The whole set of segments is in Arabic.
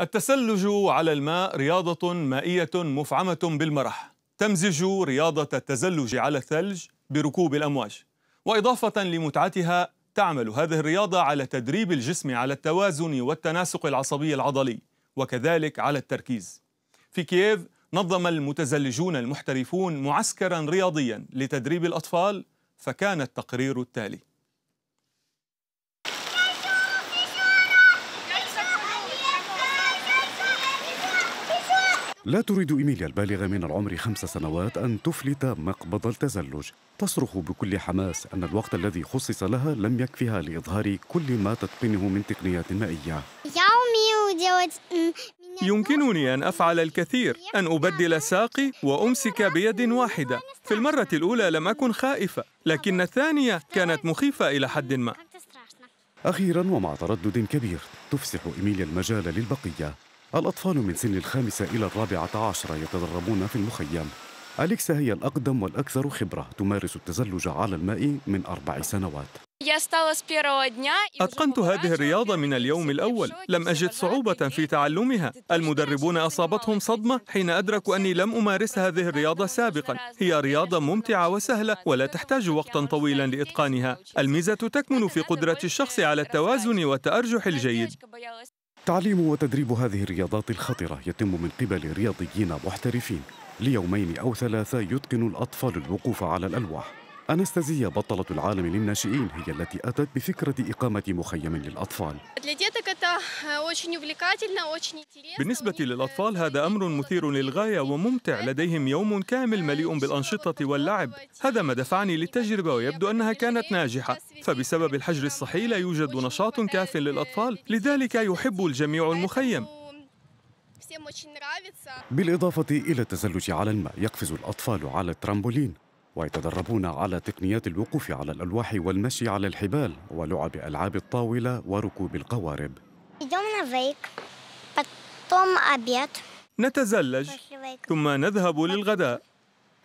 التسلج على الماء رياضة مائية مفعمة بالمرح تمزج رياضة التزلج على الثلج بركوب الأمواج وإضافة لمتعتها تعمل هذه الرياضة على تدريب الجسم على التوازن والتناسق العصبي العضلي وكذلك على التركيز في كييف نظم المتزلجون المحترفون معسكرا رياضيا لتدريب الأطفال فكان التقرير التالي لا تريد إيميليا البالغة من العمر خمس سنوات أن تفلت مقبض التزلج تصرخ بكل حماس أن الوقت الذي خصص لها لم يكفها لإظهار كل ما تتقنه من تقنيات مائية يمكنني أن أفعل الكثير أن أبدل ساقي وأمسك بيد واحدة في المرة الأولى لم أكن خائفة لكن الثانية كانت مخيفة إلى حد ما أخيرا ومع تردد كبير تفسح إيميليا المجال للبقية الأطفال من سن الخامسة إلى الرابعة عشرة يتدربون في المخيم أليكسا هي الأقدم والأكثر خبرة تمارس التزلج على الماء من أربع سنوات أتقنت هذه الرياضة من اليوم الأول لم أجد صعوبة في تعلمها المدربون أصابتهم صدمة حين أدركوا أني لم أمارس هذه الرياضة سابقا هي رياضة ممتعة وسهلة ولا تحتاج وقتا طويلا لإتقانها الميزة تكمن في قدرة الشخص على التوازن والتأرجح الجيد تعليم وتدريب هذه الرياضات الخطرة يتم من قبل رياضيين محترفين ليومين أو ثلاثة يتقن الأطفال الوقوف على الألواح أنستازيا بطلة العالم للناشئين هي التي أتت بفكرة إقامة مخيم للأطفال Э, بالنسبة للأطفال هذا أمر مثير للغاية وممتع لديهم يوم э, كامل مليء بالأنشطة واللعب هذا ما دفعني للتجربة ويبدو أنها كانت ناجحة فبسبب الحجر الصحي لا يوجد نشاط كاف للأطفال لذلك يحب الجميع المخيم بالإضافة إلى التزلج على الماء يقفز الأطفال على الترامبولين ويتدربون على تقنيات الوقوف على الألواح والمشي على الحبال ولعب ألعاب الطاولة وركوب القوارب шашлык, بطوم أبيض نتزلج ثم نذهب للغداء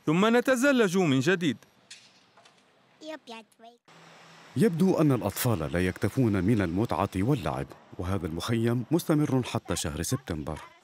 ثم نتزلج من جديد يبدو أن الأطفال لا يكتفون من المتعة واللعب وهذا المخيم مستمر حتى شهر سبتمبر